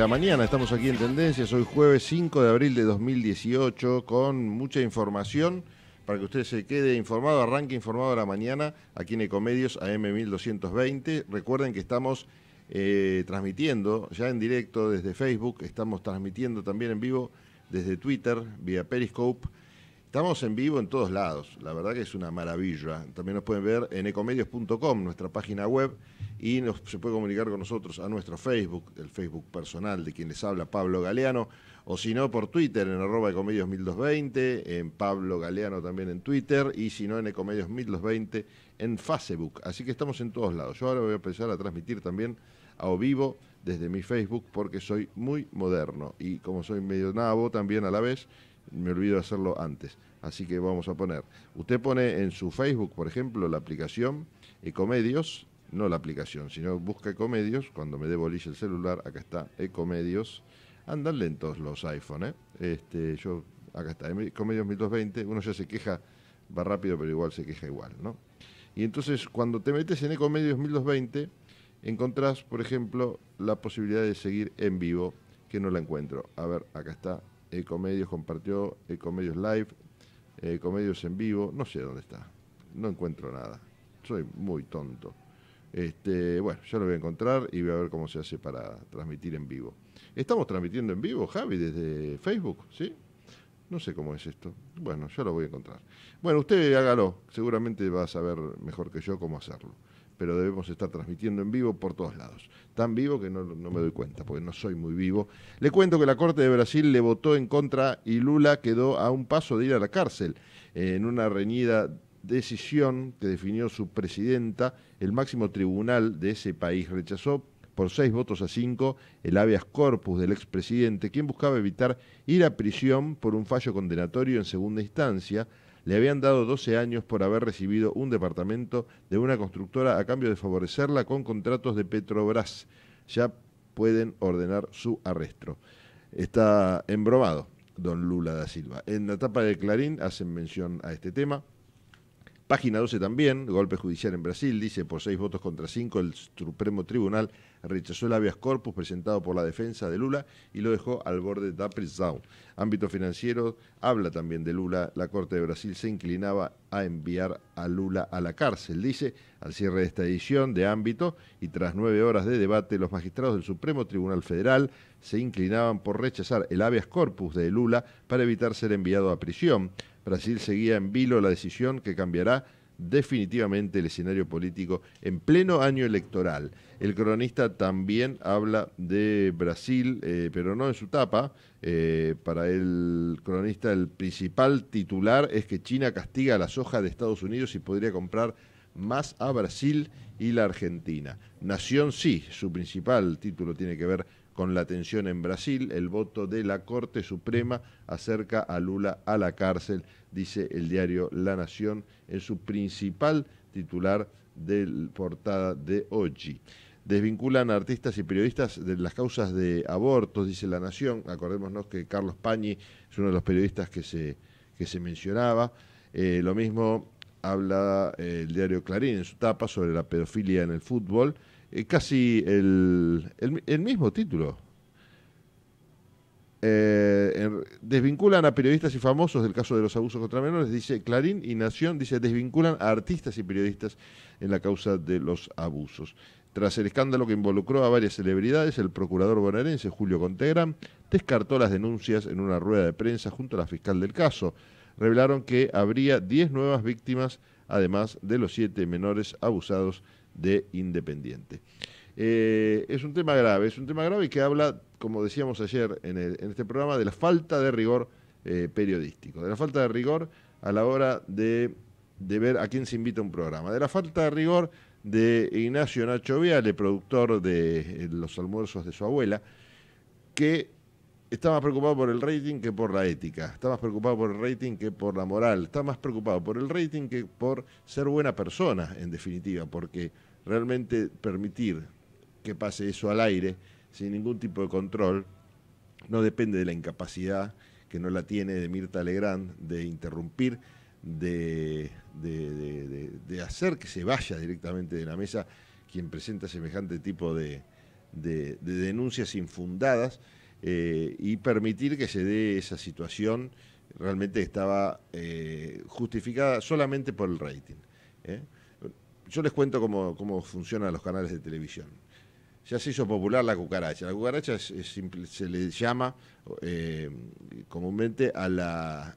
la mañana. Estamos aquí en Tendencias, hoy jueves 5 de abril de 2018, con mucha información para que usted se quede informado, arranque informado a la mañana aquí en Ecomedios AM1220. Recuerden que estamos eh, transmitiendo ya en directo desde Facebook, estamos transmitiendo también en vivo desde Twitter, vía Periscope. Estamos en vivo en todos lados, la verdad que es una maravilla. También nos pueden ver en ecomedios.com, nuestra página web y se puede comunicar con nosotros a nuestro Facebook, el Facebook personal de quien les habla Pablo Galeano, o si no por Twitter en arroba ecomedios 1220, en Pablo Galeano también en Twitter y si no en ecomedios 1220 en Facebook. Así que estamos en todos lados. Yo ahora voy a empezar a transmitir también a o vivo desde mi Facebook porque soy muy moderno y como soy medio nabo también a la vez, me olvido de hacerlo antes. Así que vamos a poner. Usted pone en su Facebook, por ejemplo, la aplicación Ecomedios no la aplicación, sino busca Ecomedios. Cuando me dé el celular, acá está Ecomedios. Andan lentos los iPhone, ¿eh? Este, yo, acá está, Ecomedios 1220. Uno ya se queja, va rápido, pero igual se queja igual, ¿no? Y entonces, cuando te metes en Ecomedios 1220, encontrás, por ejemplo, la posibilidad de seguir en vivo, que no la encuentro. A ver, acá está. Ecomedios compartió, Ecomedios Live, Ecomedios en vivo, no sé dónde está. No encuentro nada. Soy muy tonto. Este, bueno, ya lo voy a encontrar y voy a ver cómo se hace para transmitir en vivo. Estamos transmitiendo en vivo, Javi, desde Facebook, ¿sí? No sé cómo es esto. Bueno, ya lo voy a encontrar. Bueno, usted hágalo. Seguramente va a saber mejor que yo cómo hacerlo. Pero debemos estar transmitiendo en vivo por todos lados. Tan vivo que no, no me doy cuenta, porque no soy muy vivo. Le cuento que la Corte de Brasil le votó en contra y Lula quedó a un paso de ir a la cárcel en una reñida decisión que definió su presidenta, el máximo tribunal de ese país rechazó por seis votos a cinco el habeas corpus del expresidente, quien buscaba evitar ir a prisión por un fallo condenatorio en segunda instancia. Le habían dado 12 años por haber recibido un departamento de una constructora a cambio de favorecerla con contratos de Petrobras. Ya pueden ordenar su arresto. Está embromado don Lula da Silva. En la etapa de Clarín hacen mención a este tema. Página 12 también, golpe judicial en Brasil, dice por seis votos contra cinco el Supremo Tribunal rechazó el habeas corpus presentado por la defensa de Lula y lo dejó al borde de. prisión. Ámbito financiero habla también de Lula. La Corte de Brasil se inclinaba a enviar a Lula a la cárcel, dice, al cierre de esta edición de ámbito y tras nueve horas de debate, los magistrados del Supremo Tribunal Federal se inclinaban por rechazar el habeas corpus de Lula para evitar ser enviado a prisión. Brasil seguía en vilo la decisión que cambiará definitivamente el escenario político en pleno año electoral. El cronista también habla de Brasil, eh, pero no en su tapa. Eh, para el cronista el principal titular es que China castiga a la soja de Estados Unidos y podría comprar más a Brasil y la Argentina. Nación sí, su principal título tiene que ver con la tensión en Brasil, el voto de la Corte Suprema acerca a Lula a la cárcel, dice el diario La Nación en su principal titular de portada de hoy. Desvinculan a artistas y periodistas de las causas de abortos, dice La Nación. Acordémonos que Carlos Pañi es uno de los periodistas que se, que se mencionaba. Eh, lo mismo habla eh, el diario Clarín en su tapa sobre la pedofilia en el fútbol eh, casi el, mismo título. Eh, desvinculan a periodistas y famosos del caso de los abusos contra menores, dice Clarín y Nación, dice desvinculan a artistas y periodistas en la causa de los abusos. Tras el escándalo que involucró a varias celebridades, el procurador bonaerense Julio Contegram descartó las denuncias en una rueda de prensa junto a la fiscal del caso. Revelaron que habría 10 nuevas víctimas, además de los 7 menores abusados de Independiente. Eh, es un tema grave, es un tema grave y que habla, como decíamos ayer en, este programa, de la falta de rigor eh, periodístico, de la falta de rigor a la hora de, ver a quién se invita a un programa, de la falta de rigor de Ignacio Nacho Viale, productor de eh, los almuerzos de su abuela, que está más preocupado por el rating que por la ética, está más preocupado por el rating que por la moral, está más preocupado por el rating que por ser buena persona, en definitiva, porque realmente permitir que pase eso al aire sin ningún tipo de control no depende de la incapacidad que no la tiene de Mirta Legrand de interrumpir, de, hacer que se vaya directamente de la mesa quien presenta semejante tipo de, denuncias infundadas eh, y permitir que se dé esa situación realmente estaba eh, justificada solamente por el rating. ¿eh? yo les cuento cómo, cómo funcionan los canales de televisión. Ya se hizo popular la cucaracha. La cucaracha se le llama eh, comúnmente al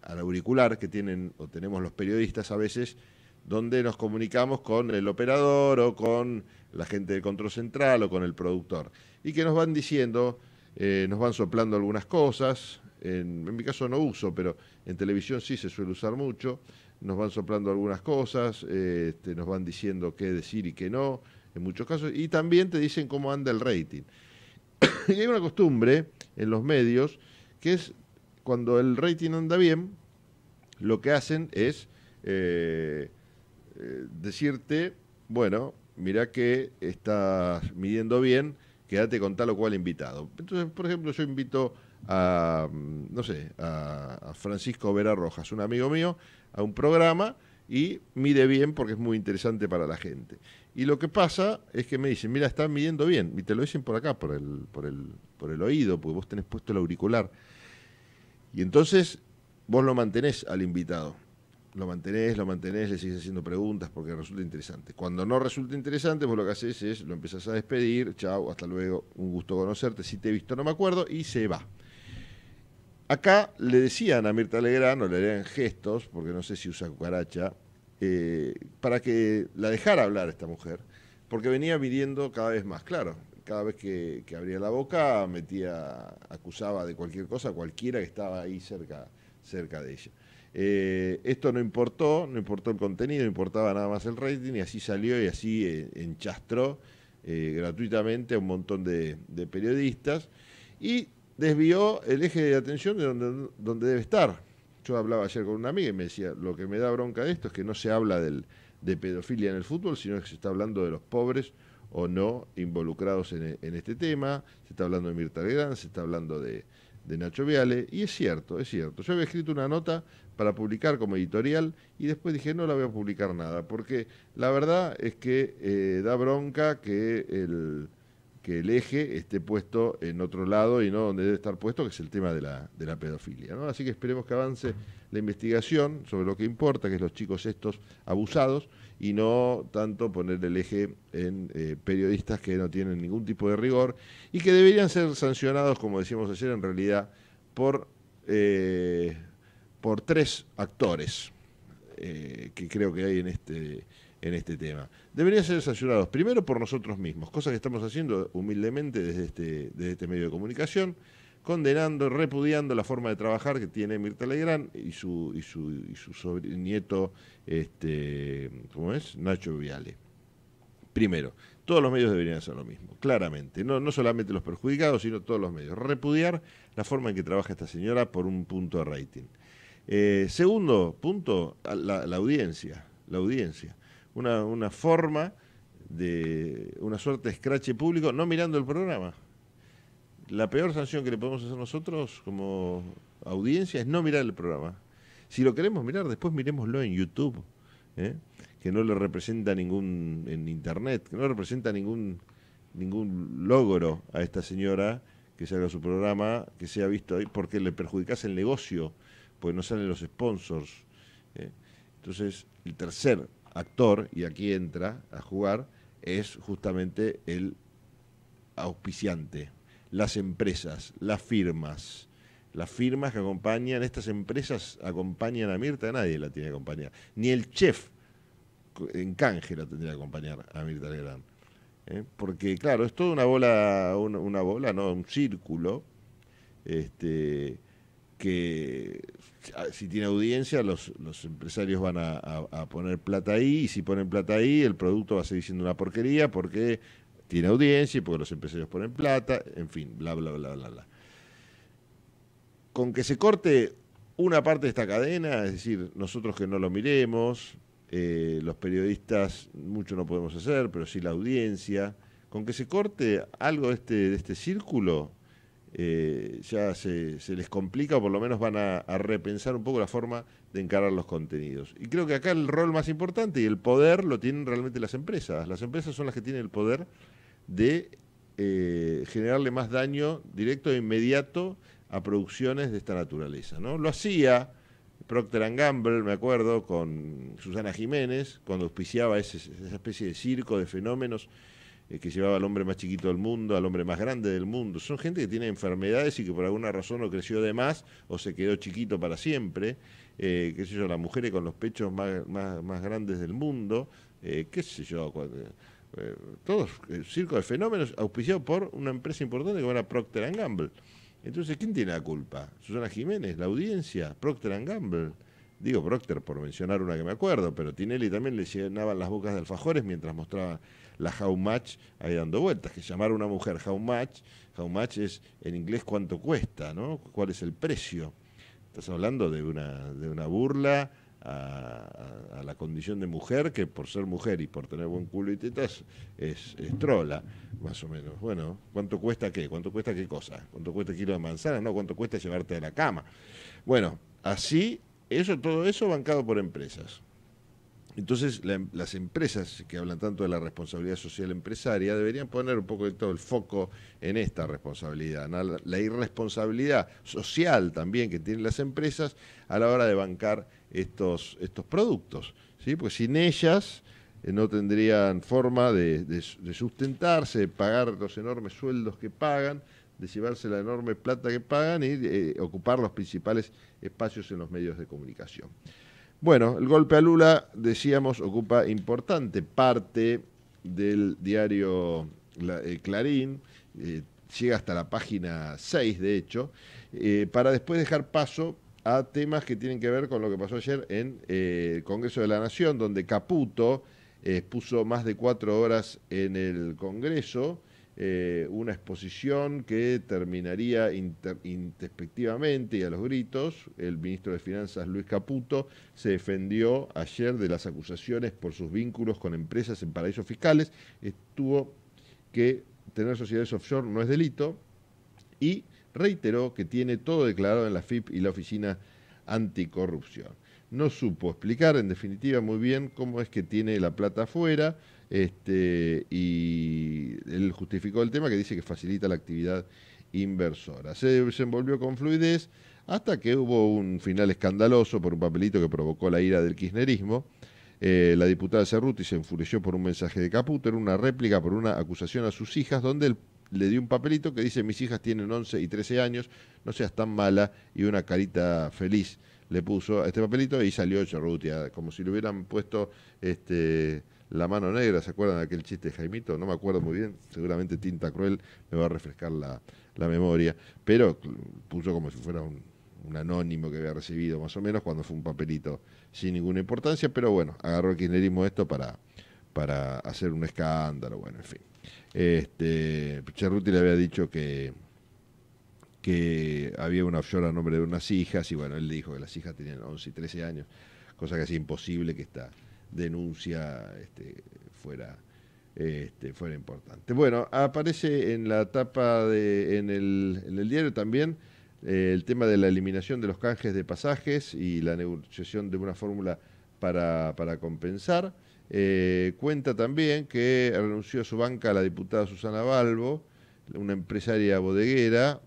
auricular que tienen o tenemos los periodistas a veces, donde nos comunicamos con el operador o con la gente de control central o con el productor. Y que nos van diciendo, eh, nos van soplando algunas cosas, en, mi caso no uso, pero en televisión sí se suele usar mucho. Nos van soplando algunas cosas, eh, este, nos van diciendo qué decir y qué no, en muchos casos. Y también te dicen cómo anda el rating. y hay una costumbre en los medios que es cuando el rating anda bien, lo que hacen es eh, eh, decirte, bueno, mirá que estás midiendo bien, quédate con tal o cual invitado. Entonces, por ejemplo, yo invito a, no sé, a, Francisco Vera Rojas, un amigo mío, a un programa y mide bien porque es muy interesante para la gente. Y lo que pasa es que me dicen, mira, están midiendo bien, y te lo dicen por acá, por el, por el, por el oído, porque vos tenés puesto el auricular. Y entonces vos lo mantenés al invitado. Lo mantenés, lo mantenés, le sigues haciendo preguntas porque resulta interesante. Cuando no resulta interesante, vos lo que haces es lo empezás a despedir, chao, hasta luego, un gusto conocerte, si te he visto no me acuerdo, y se va. Acá le decían a Mirta Legrano, le harían gestos, porque no sé si usa cucaracha, eh, para que la dejara hablar esta mujer, porque venía midiendo cada vez más, claro. Cada vez que, abría la boca, metía, acusaba de cualquier cosa a cualquiera que estaba ahí cerca, cerca de ella. Eh, esto no importó, no importó el contenido, importaba nada más el rating, y así salió y así eh, enchastró gratuitamente a un montón de, de periodistas. Y desvió el eje de atención de donde, debe estar. Yo hablaba ayer con una amiga y me decía, lo que me da bronca de esto es que no se habla de pedofilia en el fútbol, sino que se está hablando de los pobres o no involucrados en, este tema, se está hablando de Mirta Legrand, se está hablando de, Nacho Viale, y es cierto, es cierto. Yo había escrito una nota para publicar como editorial y después dije no la voy a publicar nada, porque la verdad es que eh, da bronca que el que el eje esté puesto en otro lado y no donde debe estar puesto, que es el tema de la, pedofilia. Así que esperemos que avance la investigación sobre lo que importa, que es los chicos estos abusados, y no tanto poner el eje en eh, periodistas que no tienen ningún tipo de rigor y que deberían ser sancionados, como decíamos ayer, en realidad, por, eh, por tres actores eh, que creo que hay en este en este tema. Debería ser desayunados primero por nosotros mismos, cosa que estamos haciendo humildemente desde este, desde este medio de comunicación, condenando, repudiando la forma de trabajar que tiene Mirta Legrand y su, y su, y su este, ¿cómo es? Nacho Viale. Primero, todos los medios deberían hacer lo mismo, claramente. No, no solamente los perjudicados, sino todos los medios. Repudiar la forma en que trabaja esta señora por un punto de rating. Eh, segundo punto, la audiencia. La audiencia una, forma de una suerte de escrache público, no mirando el programa. La peor sanción que le podemos hacer nosotros como audiencia es no mirar el programa. Si lo queremos mirar, después miremoslo en YouTube, ¿eh? que no le representa ningún, en Internet, que no representa ningún, ningún logro a esta señora que salga su programa, que sea visto ahí, porque le perjudicase el negocio, porque no salen los sponsors. ¿eh? Entonces, el tercer actor, y aquí entra a jugar, es justamente el auspiciante, las empresas, las firmas. Las firmas que acompañan, estas empresas acompañan a Mirta, nadie la tiene que acompañar. Ni el chef en canje la tendría que acompañar a Mirta Legrand. ¿eh? Porque, claro, es toda una bola, una bola, ¿no? Un círculo. Este, que ah, si tiene audiencia, los, empresarios van a, poner plata ahí, y si ponen plata ahí, el producto va a seguir siendo una porquería porque tiene audiencia y porque los empresarios ponen plata, en fin, bla, bla, bla, bla, bla. Con que se corte una parte de esta cadena, es decir, nosotros que no lo miremos, eh, los periodistas mucho no podemos hacer, pero sí la audiencia, con que se corte algo este, de este círculo, eh, ya se, les complica o por lo menos van a, repensar un poco la forma de encarar los contenidos. Y creo que acá el rol más importante y el poder lo tienen realmente las empresas. Las empresas son las que tienen el poder de eh, generarle más daño directo e inmediato a producciones de esta naturaleza. ¿no? Lo hacía Procter Gamble, me acuerdo, con Susana Jiménez, cuando auspiciaba esa especie de circo de fenómenos eh, que llevaba al hombre más chiquito del mundo, al hombre más grande del mundo. Son gente que tiene enfermedades y que por alguna razón no creció de más o se quedó chiquito para siempre. Eh, qué sé yo, las mujeres con los pechos más, grandes del mundo. Eh, qué sé yo, todos, el circo de fenómenos auspiciado por una empresa importante que era Procter Gamble. Entonces, ¿quién tiene la culpa? Susana Jiménez, la audiencia, Procter Gamble digo Procter por mencionar una que me acuerdo, pero Tinelli también le llenaban las bocas de alfajores mientras mostraba la How Much ahí dando vueltas, que llamar a una mujer How Much, How Much es en inglés cuánto cuesta, ¿no? ¿Cuál es el precio? Estás hablando de una, de una burla a, la condición de mujer que por ser mujer y por tener buen culo y tetas es, trola, más o menos. Bueno, ¿cuánto cuesta qué? ¿Cuánto cuesta qué cosa? ¿Cuánto cuesta kilo de manzana? No, ¿cuánto cuesta llevarte de la cama? Bueno, así eso, todo eso bancado por empresas. Entonces, em-, las empresas que hablan tanto de la responsabilidad social empresaria deberían poner un poco de todo el foco en esta responsabilidad, la, irresponsabilidad social también que tienen las empresas a la hora de bancar estos, estos productos. ¿sí? Porque sin ellas eh, no tendrían forma de sustentarse, de pagar los enormes sueldos que pagan de llevarse la enorme plata que pagan y eh, ocupar los principales espacios en los medios de comunicación. Bueno, el golpe a Lula, decíamos, ocupa importante parte del diario eh, Clarín, eh, llega hasta la página 6, de hecho, para después dejar paso a temas que tienen que ver con lo que pasó ayer en el Congreso de la Nación, donde Caputo expuso más de cuatro horas en el Congreso, eh, una exposición que terminaría introspectivamente y a los gritos. El ministro de Finanzas, Luis Caputo, se defendió ayer de las acusaciones por sus vínculos con empresas en paraísos fiscales. Estuvo que tener sociedades offshore no es delito y reiteró que tiene todo declarado en la FIP y la Oficina Anticorrupción. No supo explicar, en definitiva, muy bien cómo es que tiene la plata afuera este, y él justificó el tema que dice que facilita la actividad inversora. Se desenvolvió con fluidez hasta que hubo un final escandaloso por un papelito que provocó la ira del kirchnerismo. Eh, la diputada Cerruti se enfureció por un mensaje de Caputo, en una réplica por una acusación a sus hijas, donde él le dio un papelito que dice, mis hijas tienen 11 y 13 años, no seas tan mala, y una carita feliz le puso a este papelito y salió Cerruti, como si le hubieran puesto este, la mano negra, ¿se acuerdan de aquel chiste de Jaimito? No me acuerdo muy bien, seguramente Tinta Cruel me va a refrescar la, memoria, pero puso como si fuera un, anónimo que había recibido más o menos cuando fue un papelito sin ninguna importancia, pero bueno, agarró el kirchnerismo esto para, para hacer un escándalo, bueno, en fin. Este, le había dicho que, que había una offshore a nombre de unas hijas y bueno, él dijo que las hijas tenían 11 y 13 años, cosa casi imposible que está denuncia este, fuera, este, fuera importante. Bueno, aparece en la tapa de, en, el, diario también eh, el tema de la eliminación de los canjes de pasajes y la negociación de una fórmula para, compensar. Eh, cuenta también que renunció a su banca la diputada Susana Balbo, una empresaria bodeguera,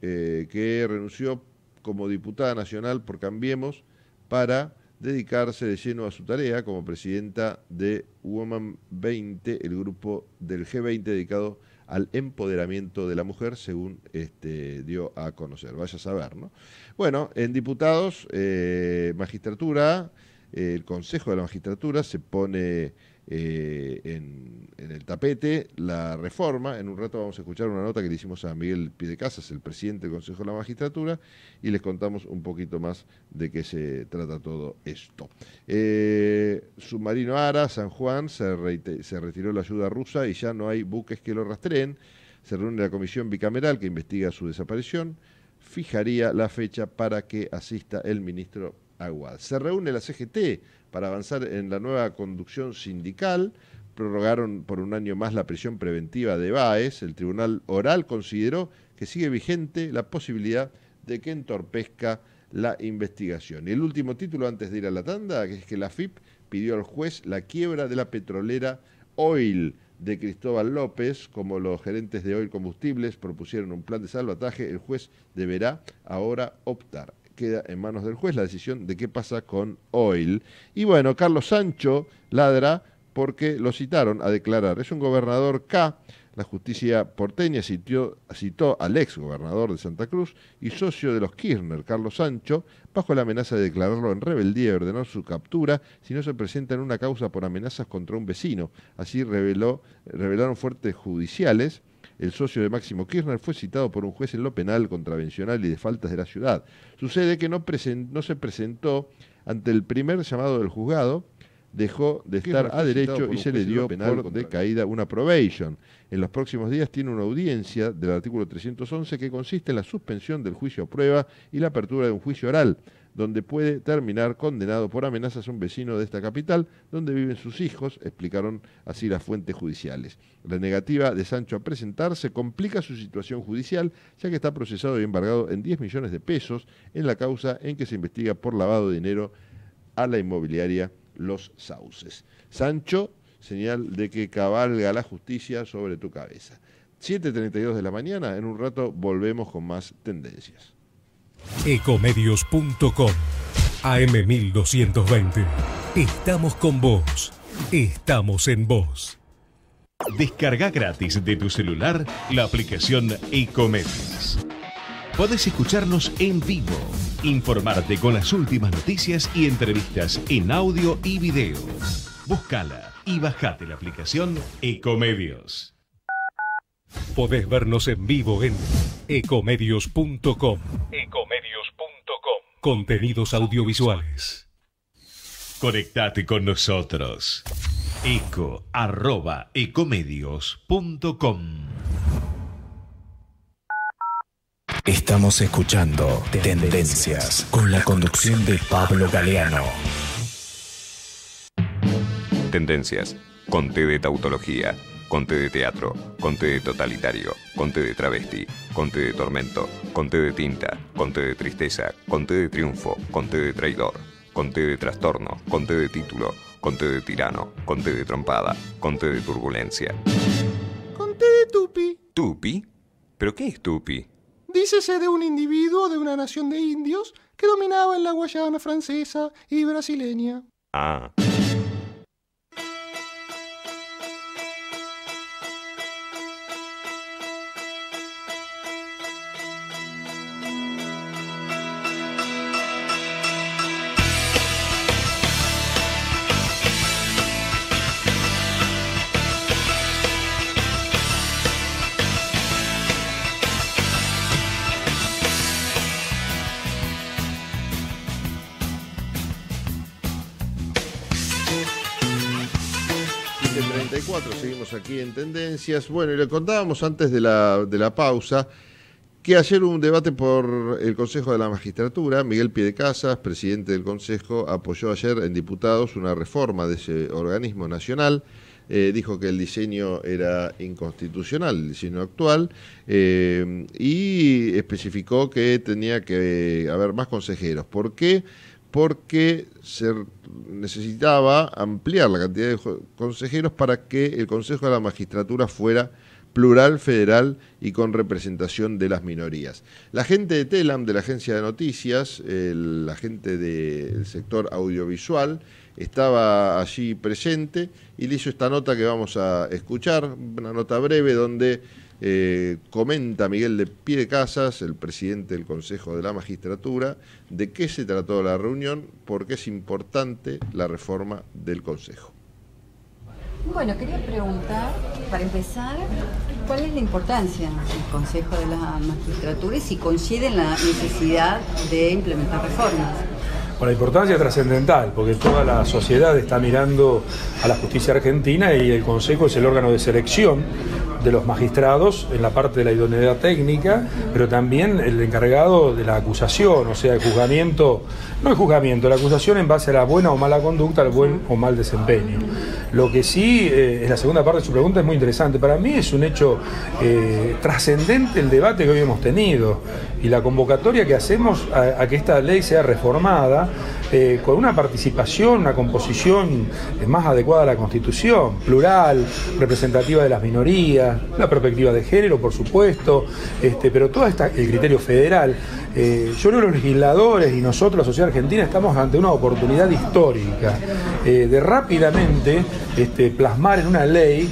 eh, que renunció como diputada nacional por Cambiemos para dedicarse de lleno a su tarea como presidenta de Woman 20, el grupo del G20 dedicado al empoderamiento de la mujer, según este, dio a conocer. Vaya a saber, ¿no? Bueno, en diputados, eh, magistratura, el Consejo de la Magistratura se pone eh, en, el tapete la reforma. En un rato vamos a escuchar una nota que le hicimos a Miguel Casas, el presidente del Consejo de la Magistratura, y les contamos un poquito más de qué se trata todo esto. Eh, submarino Ara, San Juan, se, se retiró la ayuda rusa y ya no hay buques que lo rastreen. Se reúne la comisión bicameral que investiga su desaparición. Fijaría la fecha para que asista el ministro Aguad. Se reúne la CGT para avanzar en la nueva conducción sindical. Prorrogaron por un año más la prisión preventiva de Baez. El tribunal oral consideró que sigue vigente la posibilidad de que entorpezca la investigación. Y el último título antes de ir a la tanda, que es que la FIP pidió al juez la quiebra de la petrolera Oil de Cristóbal López, como los gerentes de Oil Combustibles propusieron un plan de salvataje, el juez deberá ahora optar queda en manos del juez la decisión de qué pasa con Oil. Y bueno, Carlos Sancho ladra porque lo citaron a declarar. Es un gobernador K. La justicia porteña citó al ex gobernador de Santa Cruz y socio de los Kirchner, Carlos Sancho, bajo la amenaza de declararlo en rebeldía y ordenar su captura si no se presenta en una causa por amenazas contra un vecino. Así reveló, revelaron fuertes judiciales el socio de Máximo Kirchner, fue citado por un juez en lo penal, contravencional y de faltas de la ciudad. Sucede que no, se presentó ante el primer llamado del juzgado, dejó de estar a derecho y se le dio penal por decaída una probation. En los próximos días tiene una audiencia del artículo 311 que consiste en la suspensión del juicio a prueba y la apertura de un juicio oral donde puede terminar condenado por amenazas a un vecino de esta capital, donde viven sus hijos, explicaron así las fuentes judiciales. La negativa de Sancho a presentarse complica su situación judicial, ya que está procesado y embargado en 10 millones de pesos en la causa en que se investiga por lavado de dinero a la inmobiliaria Los Sauces. Sancho, señal de que cabalga la justicia sobre tu cabeza. 7.32 de la mañana, en un rato volvemos con más tendencias. Ecomedios.com AM1220. Estamos con vos. Estamos en vos. Descarga gratis de tu celular la aplicación Ecomedios. Podés escucharnos en vivo, informarte con las últimas noticias y entrevistas en audio y video. Búscala y bajate la aplicación Ecomedios. Podés vernos en vivo en ecomedios.com. Ecomedios.com. Contenidos audiovisuales. Conectate con nosotros. Eco ecomedios.com. Estamos escuchando Tendencias con la conducción de Pablo Galeano. Tendencias con T de Tautología Conte de teatro, conte de totalitario, conte de travesti, conte de tormento, conte de tinta, conte de tristeza, conte de triunfo, conte de traidor, conte de trastorno, conte de título, conte de tirano, conte de trompada, conte de turbulencia. Conte de tupi. ¿Tupi? ¿Pero qué es tupi? Dícese de un individuo de una nación de indios que dominaba en la Guayana francesa y brasileña. Ah. seguimos aquí en Tendencias. Bueno, y le contábamos antes de la, pausa que ayer un debate por el Consejo de la Magistratura. Miguel Piedecasas, presidente del Consejo, apoyó ayer en diputados una reforma de ese organismo nacional. Eh, dijo que el diseño era inconstitucional, el diseño actual, eh, y especificó que tenía que haber más consejeros. ¿Por qué? porque se necesitaba ampliar la cantidad de consejeros para que el Consejo de la Magistratura fuera plural, federal y con representación de las minorías. La gente de TELAM, de la agencia de noticias, la gente del sector audiovisual, estaba allí presente y le hizo esta nota que vamos a escuchar, una nota breve donde eh, comenta Miguel de Pie Casas, el presidente del Consejo de la Magistratura, de qué se trató la reunión, por qué es importante la reforma del Consejo. Bueno, quería preguntar, para empezar, ¿cuál es la importancia del Consejo de la Magistratura y si coincide en la necesidad de implementar reformas? Bueno, la importancia trascendental, porque toda la sociedad está mirando a la justicia argentina y el Consejo es el órgano de selección de los magistrados en la parte de la idoneidad técnica, pero también el encargado de la acusación, o sea, el juzgamiento, no el juzgamiento, la acusación en base a la buena o mala conducta, al buen o mal desempeño. Lo que sí, en eh, la segunda parte de su pregunta es muy interesante. Para mí es un hecho eh, trascendente el debate que hoy hemos tenido y la convocatoria que hacemos a que esta ley sea reformada eh, con una participación, una composición eh, más adecuada a la Constitución, plural, representativa de las minorías, la perspectiva de género, por supuesto, este, pero todo esta, el criterio federal. Eh, yo creo que los legisladores y nosotros, la sociedad argentina, estamos ante una oportunidad histórica de rápidamente este, plasmar en una ley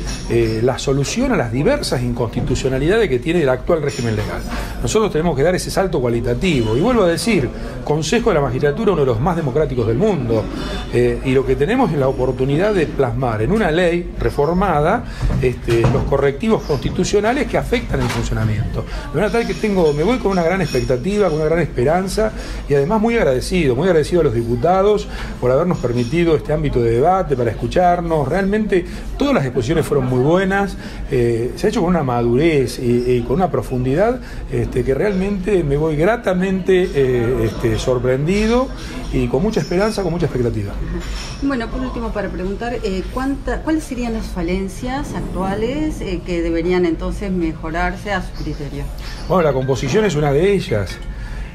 la solución a las diversas inconstitucionalidades que tiene el actual régimen legal. Nosotros tenemos que dar ese salto cualitativo. Y vuelvo a decir, Consejo de la Magistratura, uno de los más democráticos democráticos del mundo. Eh, y lo que tenemos es la oportunidad de plasmar en una ley reformada este, los correctivos constitucionales que afectan el funcionamiento. De tal que tengo, me voy con una gran expectativa, con una gran esperanza y además muy agradecido, muy agradecido a los diputados por habernos permitido este ámbito de debate, para escucharnos. Realmente todas las exposiciones fueron muy buenas, eh, se ha hecho con una madurez y, con una profundidad este, que realmente me voy gratamente eh, este, sorprendido y con mucha esperanza, con mucha expectativa. Bueno, por último, para preguntar, eh, ¿cuánta, ¿cuáles serían las falencias actuales eh, que deberían entonces mejorarse a su criterio? Bueno, la composición es una de ellas.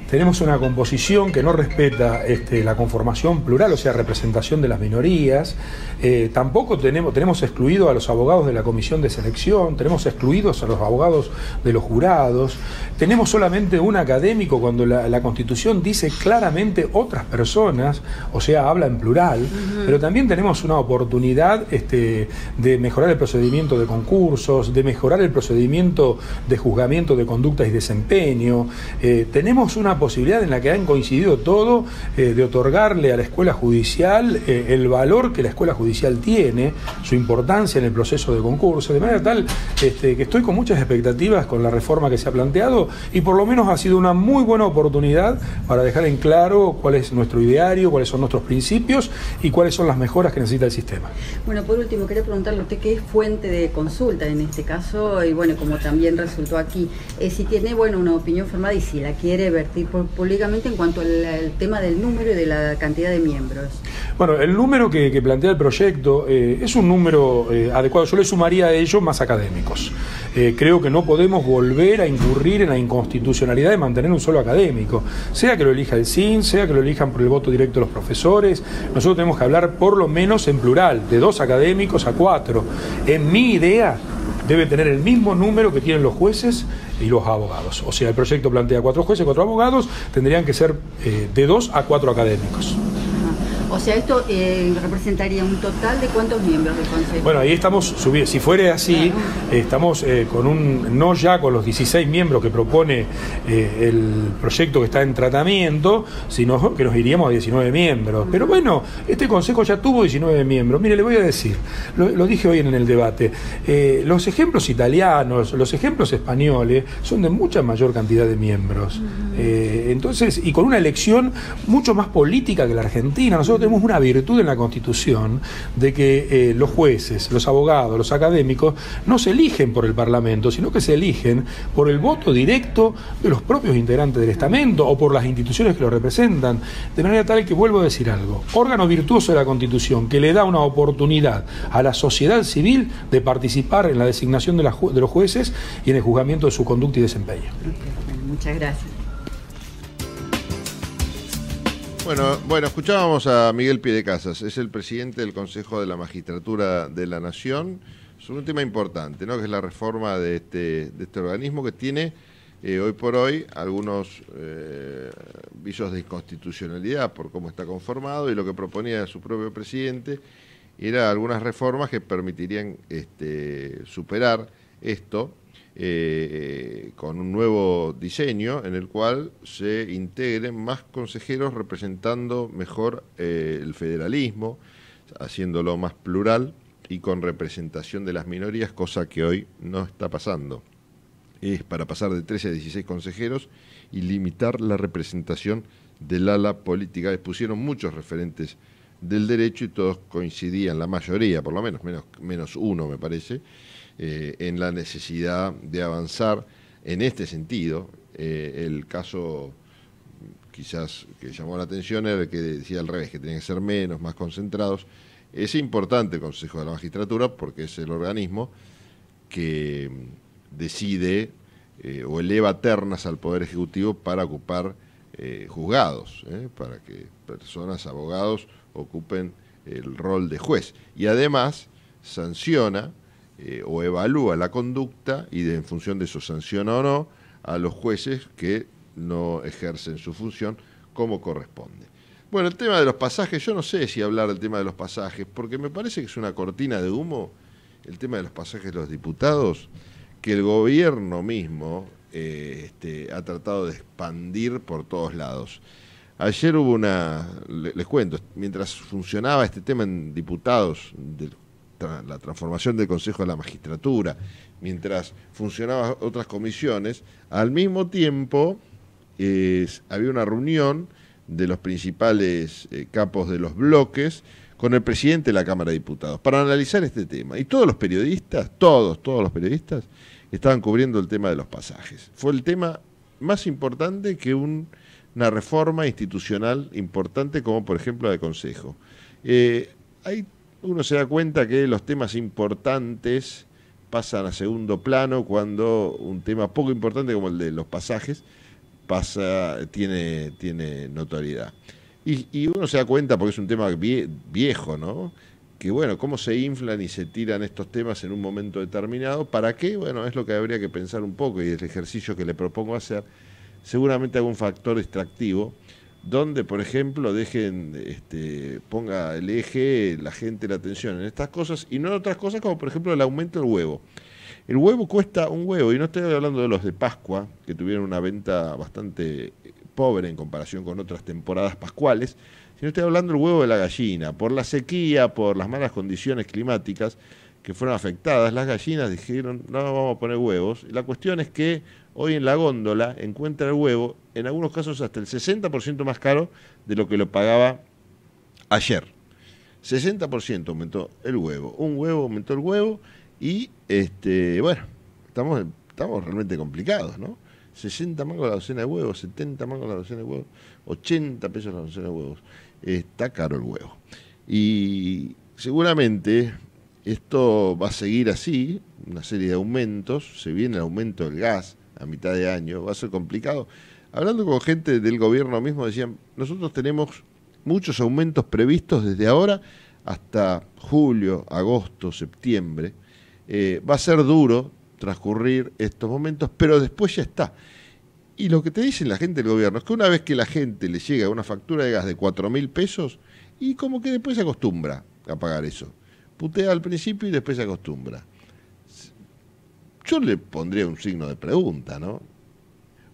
Tenemos una composición que no respeta este, la conformación plural, o sea, representación de las minorías. Eh, tampoco tenemos, tenemos excluido a los abogados de la comisión de selección, tenemos excluidos a los abogados de los jurados. Tenemos solamente un académico cuando la, constitución dice claramente otras personas, o sea, habla en plural. Pero también tenemos una oportunidad este, de mejorar el procedimiento de concursos, de mejorar el procedimiento de juzgamiento de conductas y desempeño. Eh, tenemos una posibilidad en la que han coincidido todo eh, de otorgarle a la escuela judicial eh, el valor que la escuela judicial tiene, su importancia en el proceso de concurso, de manera tal este, que estoy con muchas expectativas con la reforma que se ha planteado y por lo menos ha sido una muy buena oportunidad para dejar en claro cuál es nuestro ideario, cuáles son nuestros principios y cuáles son las mejoras que necesita el sistema. Bueno, por último, quería preguntarle a usted qué es fuente de consulta en este caso y bueno, como también resultó aquí, eh, si tiene bueno una opinión formada y si la quiere vertir políticamente en cuanto al, tema del número y de la cantidad de miembros? Bueno, el número que, plantea el proyecto eh, es un número eh, adecuado. Yo le sumaría a ello más académicos. Eh, creo que no podemos volver a incurrir en la inconstitucionalidad de mantener un solo académico, sea que lo elija el CIN, sea que lo elijan por el voto directo los profesores. Nosotros tenemos que hablar por lo menos en plural, de dos académicos a cuatro. En mi idea debe tener el mismo número que tienen los jueces y los abogados. O sea, el proyecto plantea cuatro jueces, cuatro abogados, tendrían que ser eh, de dos a cuatro académicos. O sea, esto eh, representaría un total de cuántos miembros del Consejo. Bueno, ahí estamos subiendo. Si fuera así, estamos eh, con un, no ya con los 16 miembros que propone eh, el proyecto que está en tratamiento, sino que nos iríamos a 19 miembros. Pero bueno, este Consejo ya tuvo 19 miembros. Mire, le voy a decir, lo, dije hoy en el debate, los ejemplos italianos, los ejemplos españoles son de mucha mayor cantidad de miembros. entonces, y con una elección mucho más política que la Argentina. Nosotros tenemos una virtud en la Constitución de que eh, los jueces, los abogados, los académicos no se eligen por el Parlamento, sino que se eligen por el voto directo de los propios integrantes del estamento o por las instituciones que lo representan. De manera tal que vuelvo a decir algo, órgano virtuoso de la Constitución que le da una oportunidad a la sociedad civil de participar en la designación de los jueces y en el juzgamiento de su conducta y desempeño. Muchas gracias. Bueno, bueno, escuchábamos a Miguel Piedecasas, es el presidente del Consejo de la Magistratura de la Nación, es un tema importante, ¿no? que es la reforma de este, de este organismo que tiene eh, hoy por hoy algunos eh, visos de inconstitucionalidad por cómo está conformado y lo que proponía su propio presidente era algunas reformas que permitirían este, superar esto eh, con un nuevo diseño en el cual se integren más consejeros representando mejor eh, el federalismo, haciéndolo más plural y con representación de las minorías, cosa que hoy no está pasando. Es para pasar de 13 a 16 consejeros y limitar la representación del ala política. Expusieron muchos referentes del derecho y todos coincidían, la mayoría por lo menos, menos, menos uno me parece, eh, en la necesidad de avanzar en este sentido. Eh, el caso quizás que llamó la atención era el que decía al revés, que tenían que ser menos, más concentrados. Es importante el Consejo de la Magistratura porque es el organismo que mm, decide eh, o eleva ternas al Poder Ejecutivo para ocupar juzgados, para que personas, abogados, ocupen el rol de juez. Y además sanciona eh, o evalúa la conducta y en función de eso sanciona o no a los jueces que no ejercen su función como corresponde. Bueno, el tema de los pasajes, yo no sé si hablar del tema de los pasajes, porque me parece que es una cortina de humo el tema de los pasajes de los diputados, que el gobierno mismo eh, este, ha tratado de expandir por todos lados. Ayer hubo una, les cuento, mientras funcionaba este tema en diputados del la transformación del Consejo de la Magistratura, mientras funcionaban otras comisiones, al mismo tiempo había una reunión de los principales eh, capos de los bloques con el presidente de la Cámara de Diputados para analizar este tema. Y todos los periodistas, todos, todos los periodistas, estaban cubriendo el tema de los pasajes. Fue el tema más importante que una reforma institucional importante como por ejemplo la de Consejo. Eh, hay uno se da cuenta que los temas importantes pasan a segundo plano cuando un tema poco importante como el de los pasajes pasa tiene tiene notoriedad y, uno se da cuenta porque es un tema viejo no que bueno cómo se inflan y se tiran estos temas en un momento determinado para qué bueno es lo que habría que pensar un poco y el ejercicio que le propongo hacer seguramente algún factor extractivo donde, por ejemplo, dejen, este, ponga el eje, la gente, la atención en estas cosas y no en otras cosas como, por ejemplo, el aumento del huevo. El huevo cuesta un huevo, y no estoy hablando de los de Pascua, que tuvieron una venta bastante eh, pobre en comparación con otras temporadas pascuales, sino estoy hablando del huevo de la gallina. Por la sequía, por las malas condiciones climáticas que fueron afectadas, las gallinas dijeron, no, vamos a poner huevos. Y la cuestión es que hoy en la góndola encuentra el huevo, en algunos casos hasta el 60% más caro de lo que lo pagaba ayer. 60% aumentó el huevo, un huevo aumentó el huevo y este, bueno, estamos, estamos realmente complicados, ¿no? 60 mangos la docena de huevos, 70 mangos la docena de huevos, 80 pesos la docena de huevos. Está caro el huevo. Y seguramente esto va a seguir así, una serie de aumentos, se viene el aumento del gas, a mitad de año, va a ser complicado. Hablando con gente del gobierno mismo, decían, nosotros tenemos muchos aumentos previstos desde ahora hasta julio, agosto, septiembre. Eh, va a ser duro transcurrir estos momentos, pero después ya está. Y lo que te dicen la gente del gobierno es que una vez que la gente le llega una factura de gas de 4 mil pesos, y como que después se acostumbra a pagar eso. Putea al principio y después se acostumbra yo le pondría un signo de pregunta, ¿no?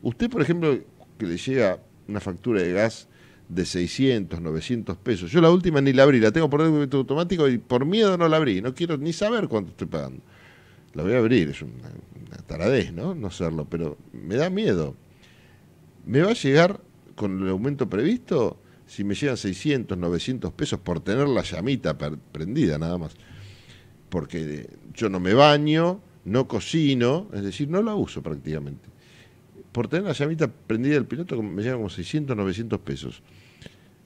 Usted, por ejemplo, que le llega una factura de gas de 600, 900 pesos, yo la última ni la abrí, la tengo por débito automático y por miedo no la abrí, no quiero ni saber cuánto estoy pagando. La voy a abrir, es una, una taradez, ¿no? No serlo, pero me da miedo. ¿Me va a llegar con el aumento previsto? Si me llegan 600, 900 pesos por tener la llamita prendida nada más. Porque yo no me baño, no cocino, es decir, no la uso prácticamente. Por tener la llamita prendida del piloto me lleva como 600, 900 pesos.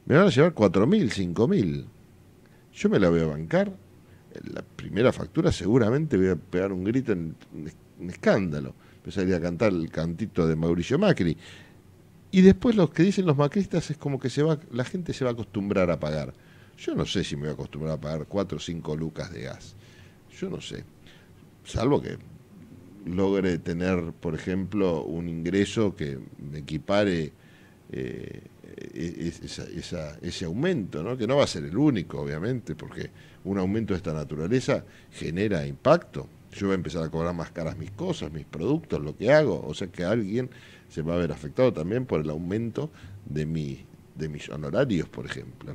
Me van a llevar 4.000, 5.000. Yo me la voy a bancar. la primera factura seguramente voy a pegar un grito en, escándalo. Empezaría a a cantar el cantito de Mauricio Macri. Y después lo que dicen los macristas es como que se va, la gente se va a acostumbrar a pagar. Yo no sé si me voy a acostumbrar a pagar 4 o 5 lucas de gas. Yo no sé salvo que logre tener, por ejemplo, un ingreso que me equipare eh, e-, e-, ese aumento, que no va a ser el único, obviamente, porque un aumento de esta naturaleza genera impacto. Yo voy a empezar a cobrar más caras mis cosas, mis productos, lo que hago. O sea que alguien se va a ver afectado también por el aumento de, mis honorarios, por ejemplo.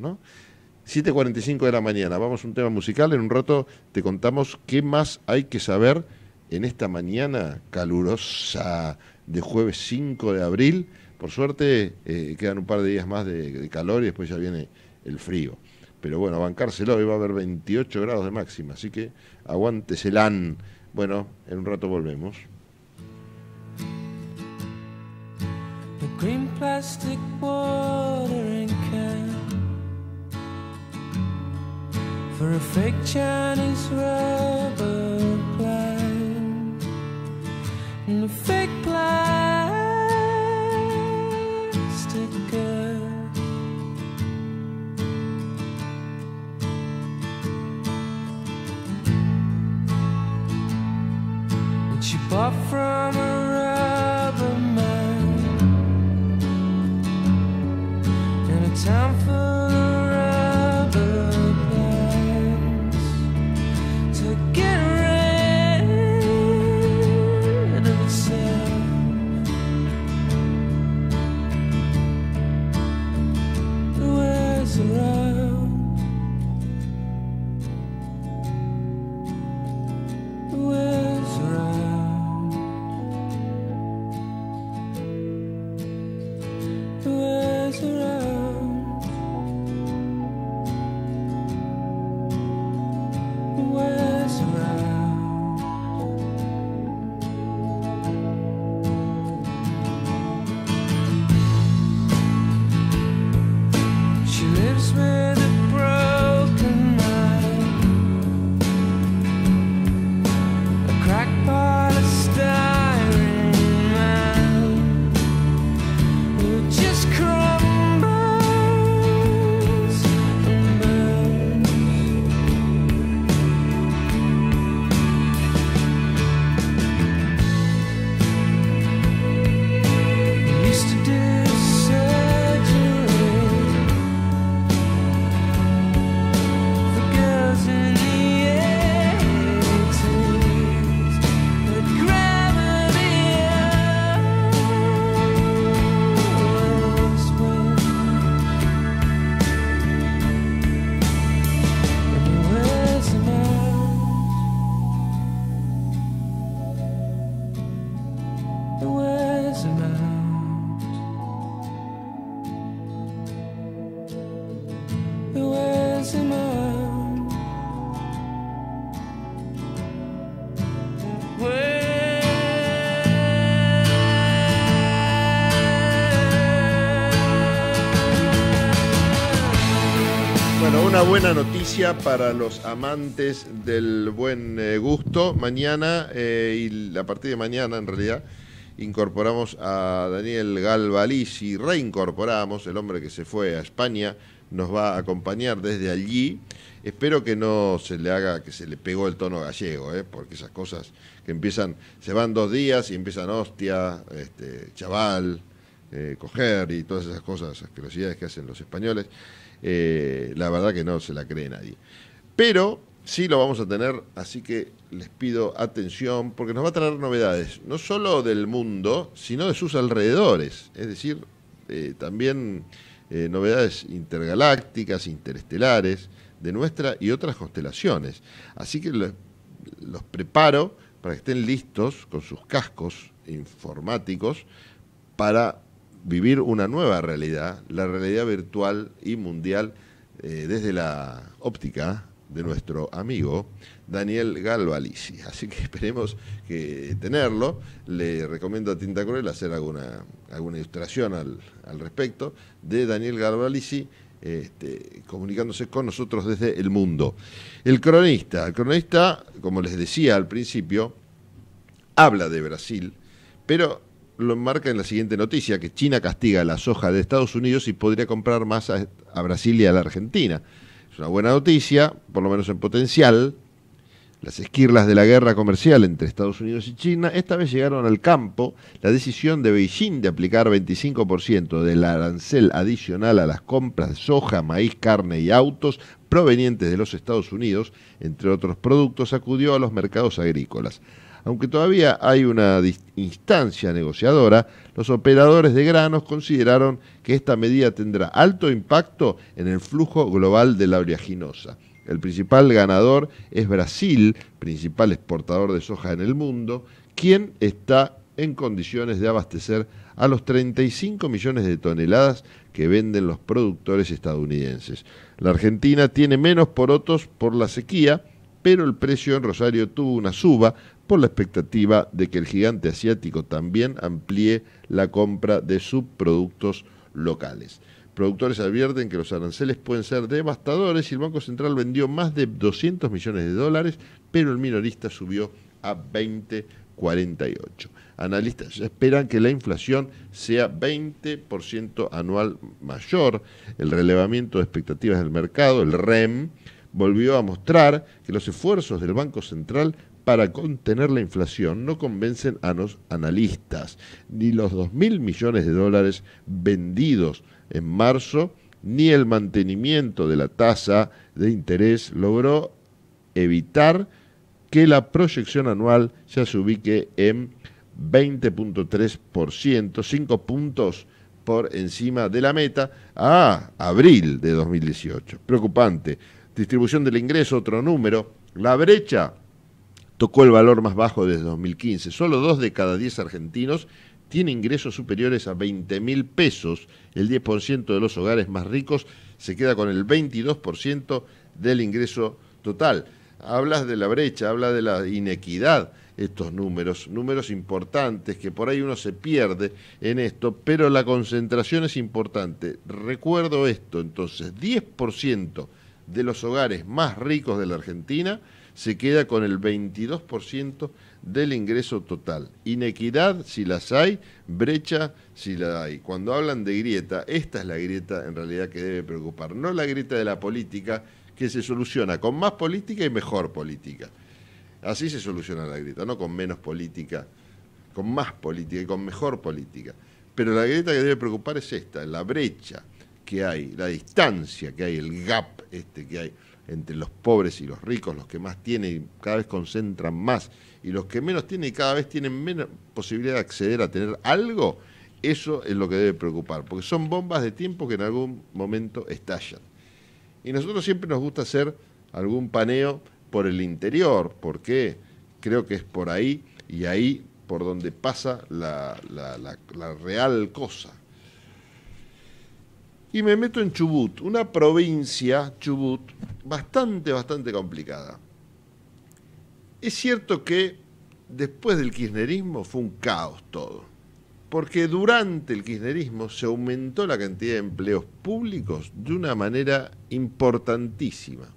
7.45 de la mañana. Vamos a un tema musical. En un rato te contamos qué más hay que saber en esta mañana calurosa de jueves 5 de abril. Por suerte eh, quedan un par de días más de, calor y después ya viene el frío. Pero bueno, bancárselo, hoy va a haber 28 grados de máxima, así que aguánteselán. Bueno, en un rato volvemos. The for a fake Chinese rubber plant and a fake plastic girl. That you bought from buena noticia para los amantes del buen eh, gusto. Mañana, eh, y a partir de mañana en realidad, incorporamos a Daniel y reincorporamos, el hombre que se fue a España, nos va a acompañar desde allí. Espero que no se le haga, que se le pegó el tono gallego, eh, porque esas cosas que empiezan, se van dos días y empiezan hostia, este, chaval, coger y todas esas cosas, curiosidades que hacen los españoles. Eh, la verdad que no se la cree nadie. Pero sí lo vamos a tener, así que les pido atención porque nos va a traer novedades, no solo del mundo, sino de sus alrededores, es decir, eh, también eh, novedades intergalácticas, interestelares, de nuestra y otras constelaciones. Así que los preparo para que estén listos con sus cascos informáticos para vivir una nueva realidad, la realidad virtual y mundial eh, desde la óptica de nuestro amigo Daniel Galvalisi. Así que esperemos que tenerlo. Le recomiendo a Tinta Cruel hacer alguna, alguna ilustración al, respecto de Daniel Galvalisi este, comunicándose con nosotros desde el mundo. El cronista, el cronista, como les decía al principio, habla de Brasil, pero lo enmarca en la siguiente noticia, que China castiga la soja de Estados Unidos y podría comprar más a, Brasil y a la Argentina. Es una buena noticia, por lo menos en potencial. Las esquirlas de la guerra comercial entre Estados Unidos y China esta vez llegaron al campo. La decisión de Beijing de aplicar 25% del arancel adicional a las compras de soja, maíz, carne y autos provenientes de los Estados Unidos, entre otros productos, acudió a los mercados agrícolas. Aunque todavía hay una instancia negociadora, los operadores de granos consideraron que esta medida tendrá alto impacto en el flujo global de la oleaginosa. El principal ganador es Brasil, principal exportador de soja en el mundo, quien está en condiciones de abastecer a los 35 millones de toneladas que venden los productores estadounidenses. La Argentina tiene menos porotos por la sequía, pero el precio en Rosario tuvo una suba por la expectativa de que el gigante asiático también amplíe la compra de subproductos locales. Productores advierten que los aranceles pueden ser devastadores y el Banco Central vendió más de 200 millones de dólares, pero el minorista subió a 20,48. Analistas esperan que la inflación sea 20% anual mayor. El relevamiento de expectativas del mercado, el REM, volvió a mostrar que los esfuerzos del Banco Central para contener la inflación no convencen a los analistas, ni los 2.000 millones de dólares vendidos en marzo, ni el mantenimiento de la tasa de interés logró evitar que la proyección anual ya se ubique en 20.3%, 5 puntos por encima de la meta a abril de 2018. Preocupante distribución del ingreso, otro número. La brecha tocó el valor más bajo desde 2015. Solo dos de cada diez argentinos tienen ingresos superiores a 20 mil pesos. El 10% de los hogares más ricos se queda con el 22% del ingreso total. Hablas de la brecha, habla de la inequidad, estos números, números importantes que por ahí uno se pierde en esto, pero la concentración es importante. Recuerdo esto, entonces, 10% de los hogares más ricos de la Argentina se queda con el 22% del ingreso total. Inequidad, si las hay, brecha, si la hay. Cuando hablan de grieta, esta es la grieta en realidad que debe preocupar, no la grieta de la política que se soluciona con más política y mejor política. Así se soluciona la grieta, no con menos política, con más política y con mejor política. Pero la grieta que debe preocupar es esta, la brecha que hay, la distancia que hay, el gap este, que hay entre los pobres y los ricos, los que más tienen y cada vez concentran más y los que menos tienen y cada vez tienen menos posibilidad de acceder a tener algo, eso es lo que debe preocupar, porque son bombas de tiempo que en algún momento estallan. Y nosotros siempre nos gusta hacer algún paneo por el interior, porque creo que es por ahí y ahí por donde pasa la, la, la real cosa y me meto en Chubut, una provincia, Chubut, bastante, bastante complicada. Es cierto que después del kirchnerismo fue un caos todo, porque durante el kirchnerismo se aumentó la cantidad de empleos públicos de una manera importantísima.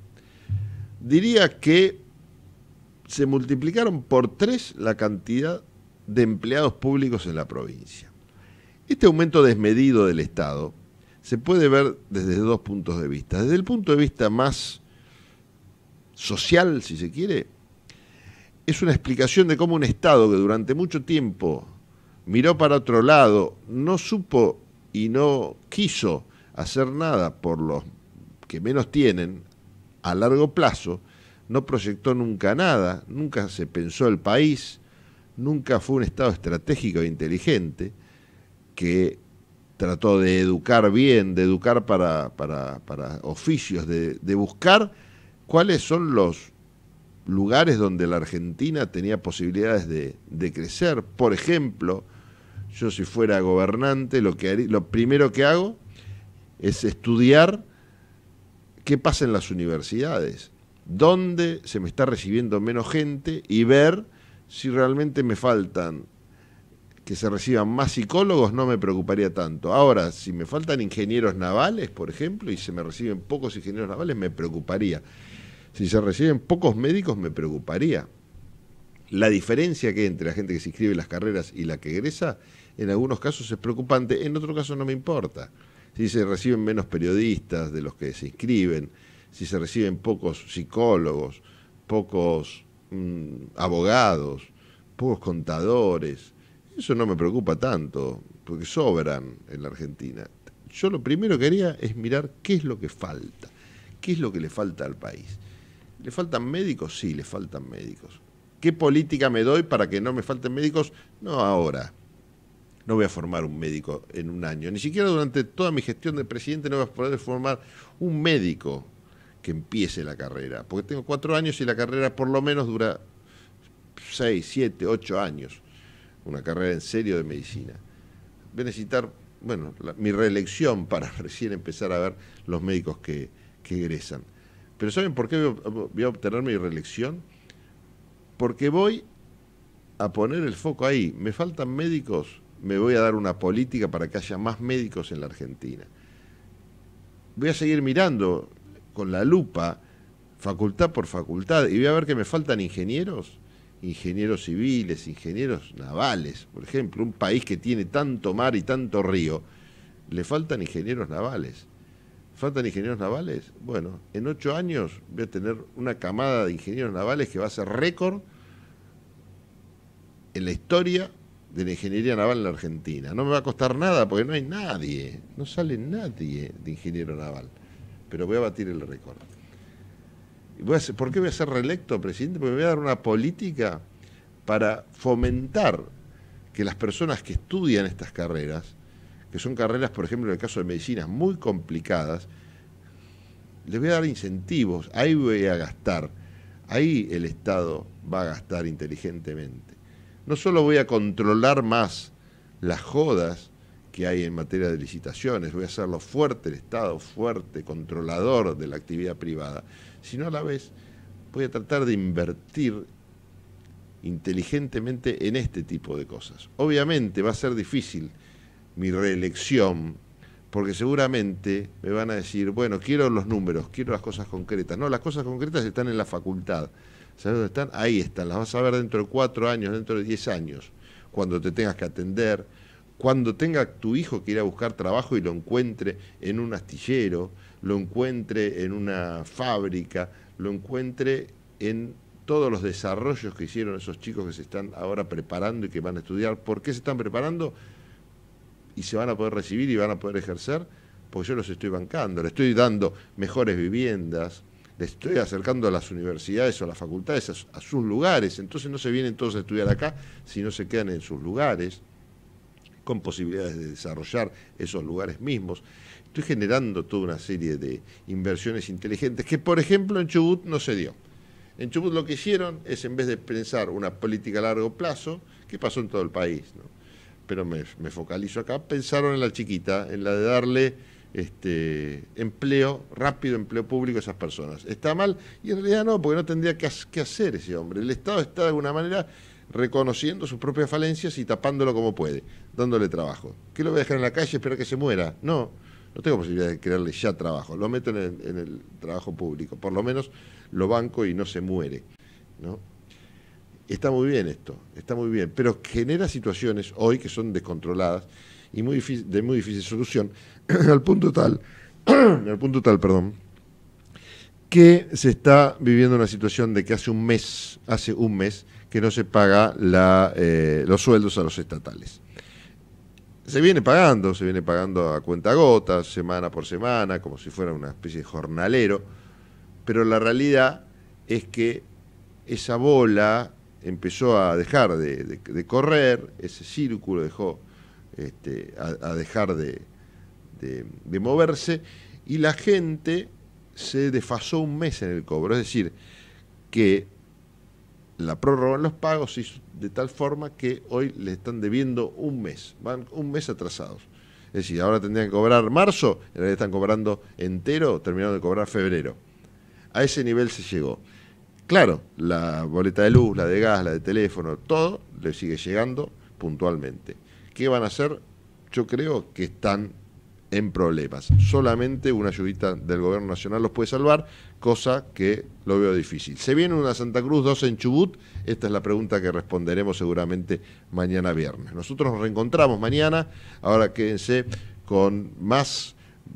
Diría que se multiplicaron por tres la cantidad de empleados públicos en la provincia. Este aumento desmedido del Estado se puede ver desde dos puntos de vista. Desde el punto de vista más social, si se quiere, es una explicación de cómo un Estado que durante mucho tiempo miró para otro lado, no supo y no quiso hacer nada por los que menos tienen a largo plazo, no proyectó nunca nada, nunca se pensó el país, nunca fue un Estado estratégico e inteligente que trató de educar bien, de educar para, para, para oficios, de, buscar cuáles son los lugares donde la Argentina tenía posibilidades de, crecer. Por ejemplo, yo si fuera gobernante, lo, que lo primero que hago es estudiar qué pasa en las universidades, dónde se me está recibiendo menos gente y ver si realmente me faltan que se reciban más psicólogos no me preocuparía tanto. Ahora, si me faltan ingenieros navales, por ejemplo, y se me reciben pocos ingenieros navales, me preocuparía. Si se reciben pocos médicos, me preocuparía. La diferencia que hay entre la gente que se inscribe en las carreras y la que egresa, en algunos casos es preocupante, en otros caso no me importa. Si se reciben menos periodistas de los que se inscriben, si se reciben pocos psicólogos, pocos mm, abogados, pocos contadores, eso no me preocupa tanto, porque sobran en la Argentina. Yo lo primero que haría es mirar qué es lo que falta, qué es lo que le falta al país. ¿Le faltan médicos? Sí, le faltan médicos. ¿Qué política me doy para que no me falten médicos? No ahora. No voy a formar un médico en un año. Ni siquiera durante toda mi gestión de presidente no voy a poder formar un médico que empiece la carrera. Porque tengo cuatro años y la carrera por lo menos dura seis, siete, ocho años una carrera en serio de medicina. Voy a necesitar, bueno, mi reelección para recién empezar a ver los médicos que, que egresan. Pero ¿saben por qué voy a obtener mi reelección? Porque voy a poner el foco ahí. Me faltan médicos, me voy a dar una política para que haya más médicos en la Argentina. Voy a seguir mirando con la lupa, facultad por facultad, y voy a ver que me faltan ingenieros ingenieros civiles, ingenieros navales, por ejemplo, un país que tiene tanto mar y tanto río, le faltan ingenieros navales. ¿Faltan ingenieros navales? Bueno, en ocho años voy a tener una camada de ingenieros navales que va a ser récord en la historia de la ingeniería naval en la Argentina. No me va a costar nada porque no hay nadie, no sale nadie de ingeniero naval, pero voy a batir el récord. ¿Por qué voy a ser reelecto presidente? Porque voy a dar una política para fomentar que las personas que estudian estas carreras, que son carreras, por ejemplo, en el caso de medicina, muy complicadas, les voy a dar incentivos, ahí voy a gastar, ahí el Estado va a gastar inteligentemente. No solo voy a controlar más las jodas que hay en materia de licitaciones, voy a hacerlo fuerte el Estado, fuerte, controlador de la actividad privada, sino a la vez voy a tratar de invertir inteligentemente en este tipo de cosas. Obviamente va a ser difícil mi reelección, porque seguramente me van a decir, bueno, quiero los números, quiero las cosas concretas. No, las cosas concretas están en la facultad. ¿Sabes dónde están? Ahí están. Las vas a ver dentro de cuatro años, dentro de diez años, cuando te tengas que atender, cuando tenga tu hijo que ir a buscar trabajo y lo encuentre en un astillero, lo encuentre en una fábrica, lo encuentre en todos los desarrollos que hicieron esos chicos que se están ahora preparando y que van a estudiar. ¿Por qué se están preparando? Y se van a poder recibir y van a poder ejercer, porque yo los estoy bancando, les estoy dando mejores viviendas, les estoy acercando a las universidades o a las facultades a, sus lugares. Entonces no se vienen todos a estudiar acá, sino se quedan en sus lugares con posibilidades de desarrollar esos lugares mismos. Estoy generando toda una serie de inversiones inteligentes que, por ejemplo, en Chubut no se dio. En Chubut lo que hicieron es, en vez de pensar una política a largo plazo, que pasó en todo el país, ¿no? pero me, focalizo acá, pensaron en la chiquita, en la de darle este, empleo, rápido empleo público a esas personas. ¿Está mal? Y en realidad no, porque no tendría que, que hacer ese hombre. El Estado está de alguna manera reconociendo sus propias falencias y tapándolo como puede, dándole trabajo. ¿Qué lo voy a dejar en la calle y esperar que se muera? No, no tengo posibilidad de crearle ya trabajo. Lo meto en el, trabajo público. Por lo menos lo banco y no se muere. ¿no? Está muy bien esto, está muy bien. Pero genera situaciones hoy que son descontroladas y muy de muy difícil solución, al punto tal, al punto tal, perdón, que se está viviendo una situación de que hace un mes, hace un mes, que no se paga la, eh, los sueldos a los estatales. Se viene pagando, se viene pagando a cuenta gota, semana por semana, como si fuera una especie de jornalero, pero la realidad es que esa bola empezó a dejar de, correr, ese círculo dejó este, a, dejar de, de moverse y la gente se desfasó un mes en el cobro. Es decir, que la prórroga en los pagos de tal forma que hoy le están debiendo un mes, van un mes atrasados. Es decir, ahora tendrían que cobrar marzo, en realidad están cobrando entero, terminaron de cobrar febrero. A ese nivel se llegó. Claro, la boleta de luz, la de gas, la de teléfono, todo le sigue llegando puntualmente. ¿Qué van a hacer? Yo creo que están en problemas. Solamente una ayudita del gobierno nacional los puede salvar, cosa que lo veo difícil. ¿Se viene una Santa Cruz, dos en Chubut? Esta es la pregunta que responderemos seguramente mañana viernes. Nosotros nos reencontramos mañana, ahora quédense con más...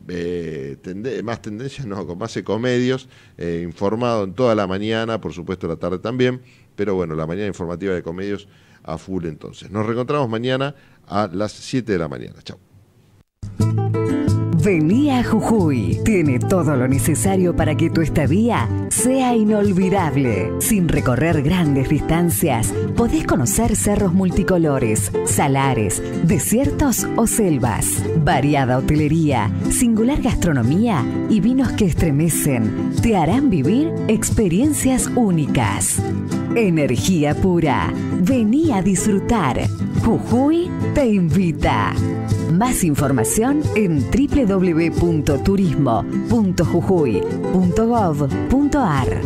Eh, más tendencias, no, con más ecomedios, eh, informado en toda la mañana, por supuesto la tarde también, pero bueno, la mañana informativa de Comedios a full entonces. Nos reencontramos mañana a las 7 de la mañana. Chao. Vení a Jujuy. Tiene todo lo necesario para que tu estadía sea inolvidable. Sin recorrer grandes distancias, podés conocer cerros multicolores, salares, desiertos o selvas. Variada hotelería, singular gastronomía y vinos que estremecen te harán vivir experiencias únicas. Energía pura. Vení a disfrutar. Jujuy te invita. Más información en www.turismo.jujuy.gov.ar.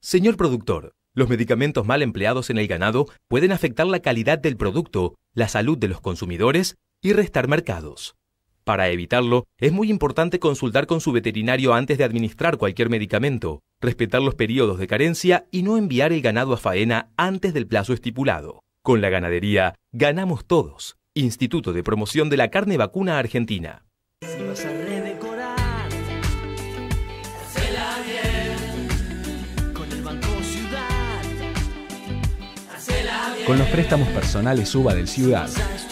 Señor productor, los medicamentos mal empleados en el ganado pueden afectar la calidad del producto, la salud de los consumidores y restar mercados. Para evitarlo, es muy importante consultar con su veterinario antes de administrar cualquier medicamento, respetar los periodos de carencia y no enviar el ganado a faena antes del plazo estipulado. Con la ganadería, ganamos todos. Instituto de Promoción de la Carne Vacuna Argentina. Con Con los préstamos personales UBA del Ciudad. Tienes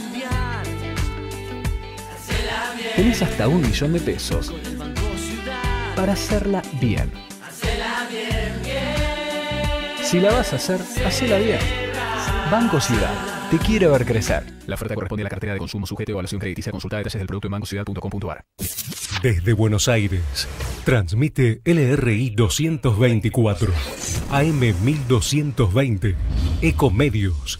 Tenés hasta un millón de pesos para hacerla bien. bien. Si la vas a hacer, hacela bien. Banco Ciudad. Te quiere ver crecer. La oferta corresponde a la cartera de consumo sujeto a la evaluación crediticia. Consulta detalles del producto en bancociudad.com.ar. Desde Buenos Aires, transmite LRI 224, AM 1220, Ecomedios.